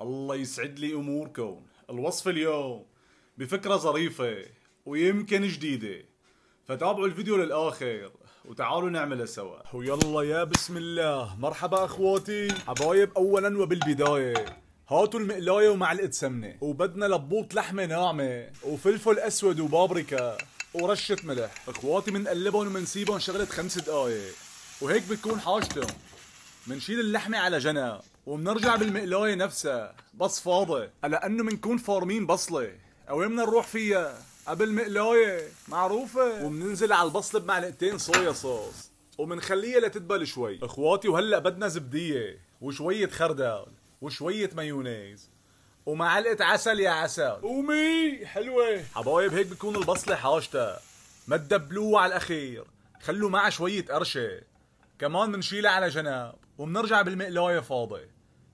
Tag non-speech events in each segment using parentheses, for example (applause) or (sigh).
الله يسعد لي اموركم الوصف اليوم بفكرة ظريفة ويمكن جديدة فتابعوا الفيديو للاخر وتعالوا نعملها سوا ويلا يا بسم الله مرحبا اخواتي حبايب اولا وبالبداية هاتوا المقلاية ومعلقة سمنة وبدنا لبوط لحمة ناعمة وفلفل اسود وبابريكا ورشة ملح اخواتي منقلبهم ومنسيبهم شغلة خمس دقايق وهيك بتكون حاجتهم منشيل اللحمة على جنب وبنرجع بالمقلاية نفسها بس فاضي لأنه منكون فارمين بصلة بدنا نروح فيها قبل مقلاية معروفة وبننزل على البصلة بمعلقتين صويا صوص وبنخليها لتدبل شوي اخواتي وهلا بدنا زبدية وشوية خردل وشوية مايونيز ومعلقة عسل يا عسل قومي حلوة حبايب هيك بكون البصلة حاجتها ما تدبلوه على الأخير خلوا معه شوية قرشة كمان منشيلها على جناب وبنرجع بالمقلايه فاضيه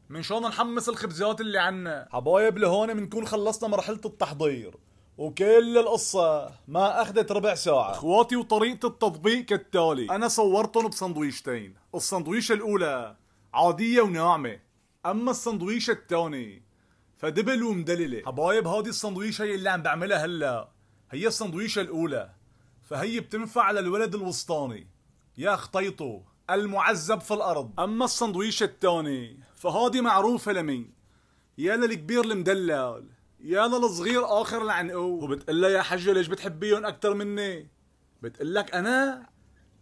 منشان نحمص الخبزات اللي عنا حبايب لهون بنكون خلصنا مرحلة التحضير وكل القصة ما أخذت ربع ساعة اخواتي وطريقة التطبيق كالتالي أنا صورتهم بسندويشتين السندويشة الأولى عادية وناعمة أما السندويشة الثاني فدبل ومدللة حبايب هادي السندويشة اللي عم بعملها هلا هي السندويشة الأولى فهي بتنفع للولد الوسطاني يا خطيطه المعذب في الارض اما السندويشة الثاني فهادي معروفة لمين يا للكبير المدلل يا للصغير اخر العنقود وبتقلها يا حجة ليش بتحبيهم اكثر مني بتقلك انا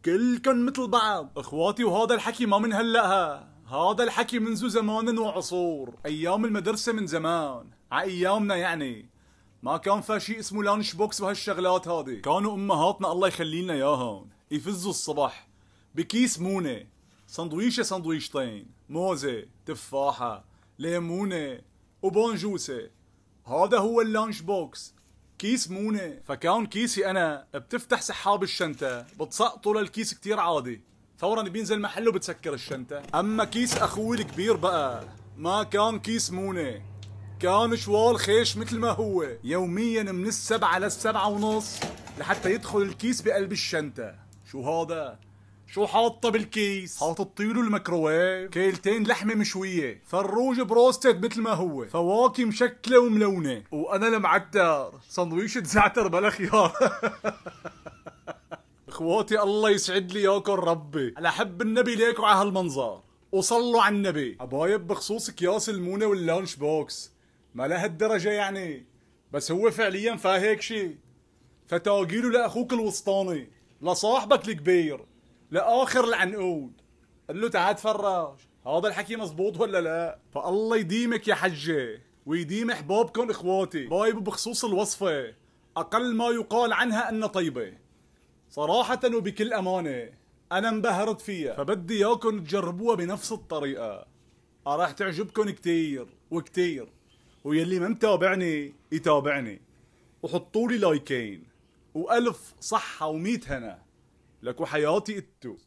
كلكم مثل بعض اخواتي وهذا الحكي ما من هلأها هذا الحكي منذ زمان وعصور ايام المدرسة من زمان ع ايامنا يعني ما كان في شيء اسمه لانش بوكس وهالشغلات هذه كانوا امهاتنا الله لنا اياهم يفزوا الصبح بكيس مونة سندويشة سندويشتين موزة تفاحة ليمونة وبونجوسة هذا هو اللانش بوكس كيس مونة فكان كيسي أنا بتفتح سحاب الشنطة بتسقطه للكيس كتير عادي فورا بينزل محله بتسكر الشنطة أما كيس أخوي الكبير بقى ما كان كيس مونة كان شوال خيش مثل ما هو يوميا من السبعة للسبعة ونص لحتى يدخل الكيس بقلب الشنطة شو هذا؟ شو حاطه بالكيس حاطط له الميكروويف كيلتين لحمه مشويه فروج بروستد مثل ما هو فواكه مشكله وملونه وانا المعتر سندويشة زعتر بلا خيار (laughs) اخواتي الله يسعد لي ياكم ربي على حب النبي ليكوا على هالمنظر وصلوا على النبي حبايب بخصوص اكياس المونه واللانش بوكس ما لهالدرجه يعني بس هو فعليا فاهيك شيء. فتاقيله لاخوك الوسطاني لصاحبك الكبير لاخر العنقود قال له تعال تفرج هذا الحكي مزبوط ولا لا فالله يديمك يا حجه ويديم احبابكم اخواتي بايب بخصوص الوصفه اقل ما يقال عنها انها طيبه صراحه وبكل امانه انا انبهرت فيها فبدي اياكم تجربوها بنفس الطريقه راح تعجبكم كتير وكتير ويلي ما متابعني يتابعني وحطولي لايكين والف صحه وميت هنا لكو حياتي اتو